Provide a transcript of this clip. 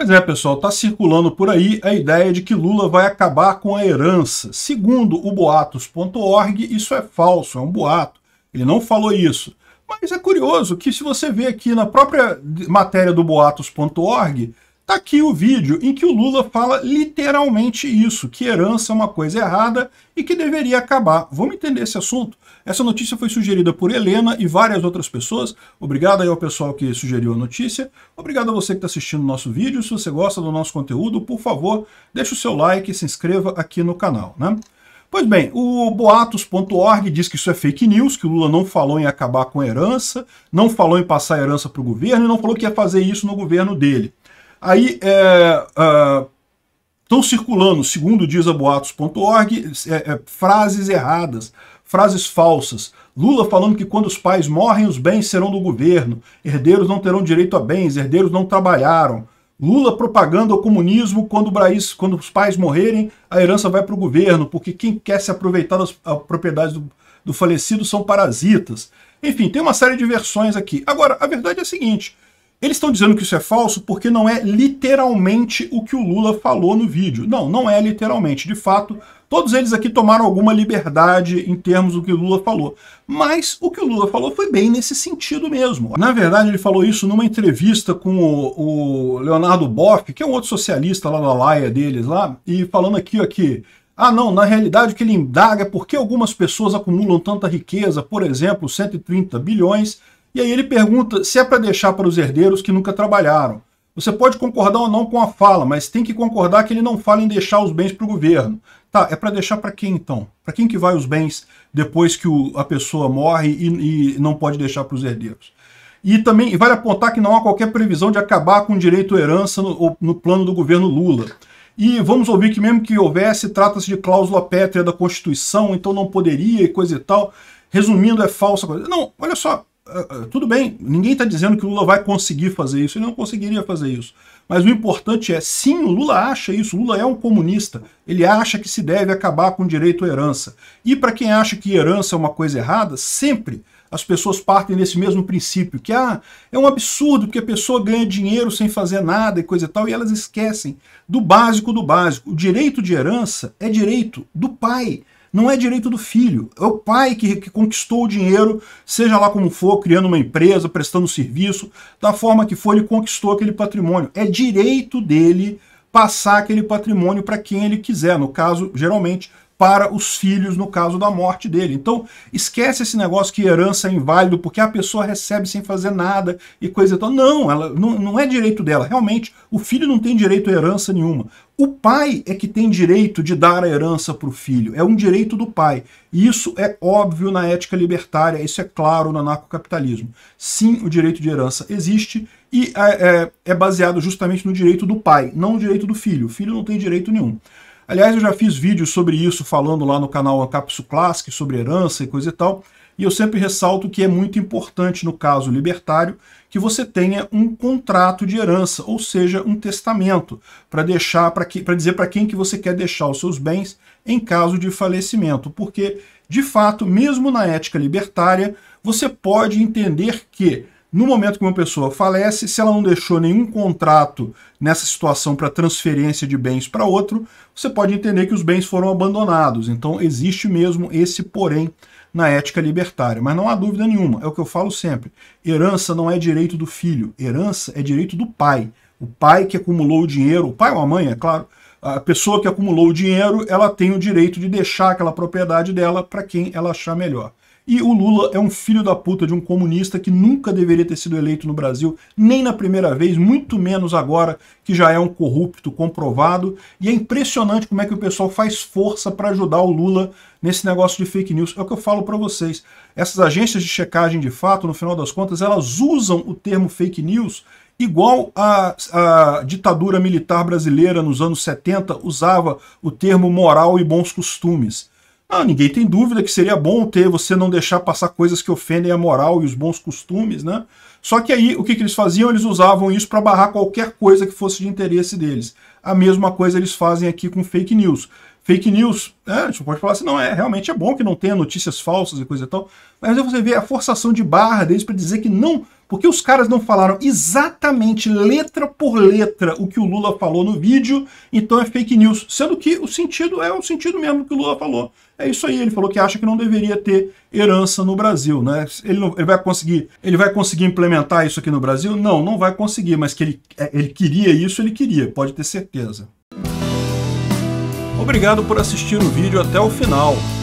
Pois é, pessoal, está circulando por aí a ideia de que Lula vai acabar com a herança. Segundo o boatos.org, isso é falso, é um boato. Ele não falou isso. Mas é curioso que se você vê aqui na própria matéria do boatos.org, Tá aqui o vídeo em que o Lula fala literalmente isso, que herança é uma coisa errada e que deveria acabar. Vamos entender esse assunto? Essa notícia foi sugerida por Helena e várias outras pessoas. Obrigado aí ao pessoal que sugeriu a notícia. Obrigado a você que está assistindo o nosso vídeo. Se você gosta do nosso conteúdo, por favor, deixe o seu like e se inscreva aqui no canal, né? Pois bem, o boatos.org diz que isso é fake news, que o Lula não falou em acabar com a herança, não falou em passar a herança para o governo e não falou que ia fazer isso no governo dele. Aí é, é, estão circulando, segundo diz a boatos.org, é, é, frases erradas, frases falsas. Lula falando que quando os pais morrem, os bens serão do governo, herdeiros não terão direito a bens, herdeiros não trabalharam. Lula propagando o comunismo quando, Braís, quando os pais morrerem, a herança vai para o governo, porque quem quer se aproveitar das propriedades do, do falecido são parasitas. Enfim, tem uma série de versões aqui. Agora, a verdade é a seguinte: eles estão dizendo que isso é falso porque não é literalmente o que o Lula falou no vídeo. Não, não é literalmente. De fato, todos eles aqui tomaram alguma liberdade em termos do que o Lula falou. Mas o que o Lula falou foi bem nesse sentido mesmo. Na verdade, ele falou isso numa entrevista com o, o Leonardo Boff, que é um outro socialista lá na laia deles lá, e falando aqui, ó, que ah, não, na realidade o que ele indaga é por que algumas pessoas acumulam tanta riqueza, por exemplo, 130 bilhões, e aí ele pergunta se é para deixar para os herdeiros que nunca trabalharam. Você pode concordar ou não com a fala, mas tem que concordar que ele não fala em deixar os bens para o governo. Tá, é para deixar para quem então? Para quem que vai os bens depois que o, a pessoa morre e, e não pode deixar para os herdeiros? E também e vale apontar que não há qualquer previsão de acabar com o direito à herança no, no plano do governo Lula. E vamos ouvir que mesmo que houvesse, trata-se de cláusula pétrea da Constituição, então não poderia e coisa e tal. Resumindo, é falsa coisa. Não, olha só, ah, ah, tudo bem, ninguém está dizendo que o Lula vai conseguir fazer isso, ele não conseguiria fazer isso. Mas o importante é, sim, o Lula acha isso, o Lula é um comunista, ele acha que se deve acabar com o direito à herança. E para quem acha que herança é uma coisa errada, sempre as pessoas partem desse mesmo princípio, que ah, é um absurdo porque a pessoa ganha dinheiro sem fazer nada e coisa e tal, e elas esquecem do básico do básico. O direito de herança é direito do pai, não é direito do filho. É o pai que, que, conquistou o dinheiro, seja lá como for, criando uma empresa, prestando serviço, da forma que for, ele conquistou aquele patrimônio. É direito dele passar aquele patrimônio para quem ele quiser, no caso, geralmente, para os filhos no caso da morte dele. Então, esquece esse negócio que herança é inválido porque a pessoa recebe sem fazer nada e coisa e tal. Não, ela não, não é direito dela. Realmente, o filho não tem direito a herança nenhuma. O pai é que tem direito de dar a herança para o filho, é um direito do pai. E isso é óbvio na ética libertária, isso é claro no anarcocapitalismo. Sim, o direito de herança existe e é, é, é baseado justamente no direito do pai, não no direito do filho. O filho não tem direito nenhum. Aliás, eu já fiz vídeos sobre isso falando lá no canal Ancapsu Classic, sobre herança e coisa e tal, e eu sempre ressalto que é muito importante, no caso libertário, que você tenha um contrato de herança, ou seja, um testamento, para deixar para dizer para quem que você quer deixar os seus bens em caso de falecimento. Porque, de fato, mesmo na ética libertária, você pode entender que no momento que uma pessoa falece, se ela não deixou nenhum contrato nessa situação para transferência de bens para outro, você pode entender que os bens foram abandonados. Então existe mesmo esse porém na ética libertária. Mas não há dúvida nenhuma, é o que eu falo sempre: herança não é direito do filho, herança é direito do pai. O pai que acumulou o dinheiro, o pai ou a mãe, é claro, a pessoa que acumulou o dinheiro, ela tem o direito de deixar aquela propriedade dela para quem ela achar melhor. E o Lula é um filho da puta de um comunista que nunca deveria ter sido eleito no Brasil, nem na primeira vez, muito menos agora que já é um corrupto comprovado. E é impressionante como é que o pessoal faz força para ajudar o Lula nesse negócio de fake news. É o que eu falo para vocês. Essas agências de checagem de fato, no final das contas, elas usam o termo fake news Igual a, a ditadura militar brasileira nos anos 70 usava o termo moral e bons costumes. Ah, ninguém tem dúvida que seria bom ter você não deixar passar coisas que ofendem a moral e os bons costumes, né? Só que aí o que, que eles faziam? Eles usavam isso para barrar qualquer coisa que fosse de interesse deles. A mesma coisa eles fazem aqui com fake news. Fake news, né, a gente pode falar assim, não, é realmente é bom que não tenha notícias falsas e coisa e tal, mas aí você vê a forçação de barra deles para dizer que não porque os caras não falaram exatamente letra por letra o que o Lula falou no vídeo, então é fake news. Sendo que o sentido é o sentido mesmo que o Lula falou. É isso aí, ele falou que acha que não deveria ter herança no Brasil, né? Ele, não, ele, vai conseguir, ele vai conseguir implementar isso aqui no Brasil? Não, não vai conseguir, mas que ele, é, ele queria isso, ele queria, pode ter certeza. Obrigado por assistir o vídeo até o final.